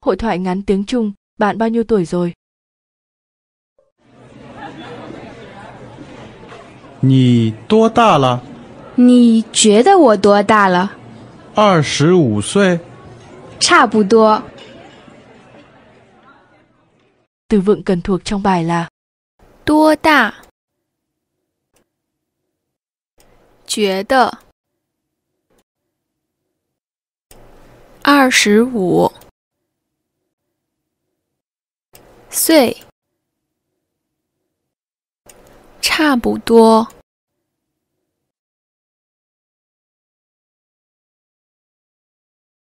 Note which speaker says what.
Speaker 1: hội thoại ngắn tiếng Trung, bạn bao nhiêu tuổi rồi?
Speaker 2: Nì tuổi.
Speaker 3: đà là?
Speaker 4: Từ vựng cần thuộc trong bài là Tua đà 觉得
Speaker 5: 二十五
Speaker 6: 岁，差不多。